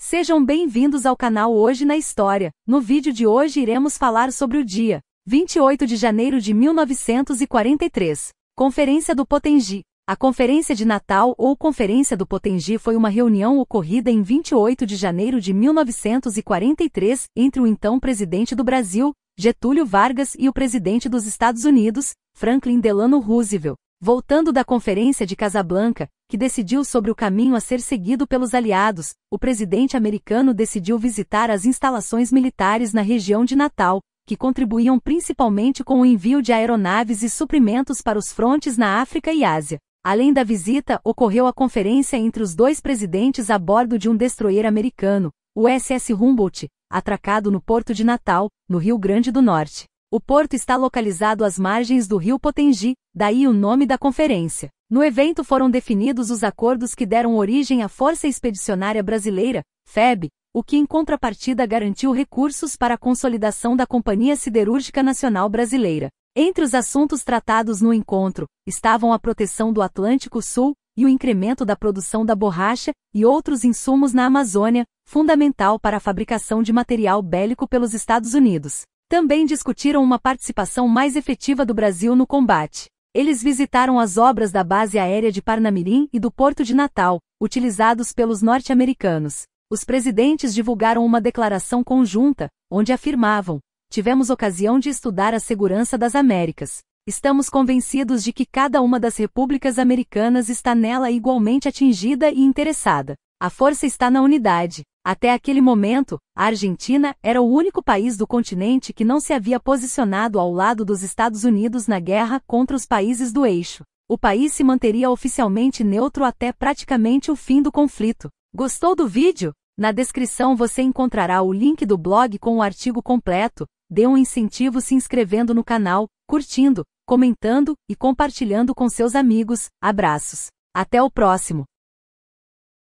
Sejam bem-vindos ao canal Hoje na História. No vídeo de hoje iremos falar sobre o dia 28 de janeiro de 1943, Conferência do Potengi. A Conferência de Natal ou Conferência do Potengi foi uma reunião ocorrida em 28 de janeiro de 1943 entre o então presidente do Brasil, Getúlio Vargas, e o presidente dos Estados Unidos, Franklin Delano Roosevelt. Voltando da Conferência de Casablanca, que decidiu sobre o caminho a ser seguido pelos aliados, o presidente americano decidiu visitar as instalações militares na região de Natal, que contribuíam principalmente com o envio de aeronaves e suprimentos para os frontes na África e Ásia. Além da visita, ocorreu a conferência entre os dois presidentes a bordo de um destroyer americano, o SS Humboldt, atracado no porto de Natal, no Rio Grande do Norte. O porto está localizado às margens do rio Potengi, daí o nome da conferência. No evento foram definidos os acordos que deram origem à Força Expedicionária Brasileira, FEB, o que em contrapartida garantiu recursos para a consolidação da Companhia Siderúrgica Nacional Brasileira. Entre os assuntos tratados no encontro, estavam a proteção do Atlântico Sul e o incremento da produção da borracha e outros insumos na Amazônia, fundamental para a fabricação de material bélico pelos Estados Unidos. Também discutiram uma participação mais efetiva do Brasil no combate. Eles visitaram as obras da base aérea de Parnamirim e do Porto de Natal, utilizados pelos norte-americanos. Os presidentes divulgaram uma declaração conjunta, onde afirmavam: Tivemos ocasião de estudar a segurança das Américas. Estamos convencidos de que cada uma das repúblicas americanas está nela igualmente atingida e interessada. A força está na unidade. Até aquele momento, a Argentina era o único país do continente que não se havia posicionado ao lado dos Estados Unidos na guerra contra os países do eixo. O país se manteria oficialmente neutro até praticamente o fim do conflito. Gostou do vídeo? Na descrição você encontrará o link do blog com o artigo completo. Dê um incentivo se inscrevendo no canal, curtindo, comentando e compartilhando com seus amigos. Abraços. Até o próximo!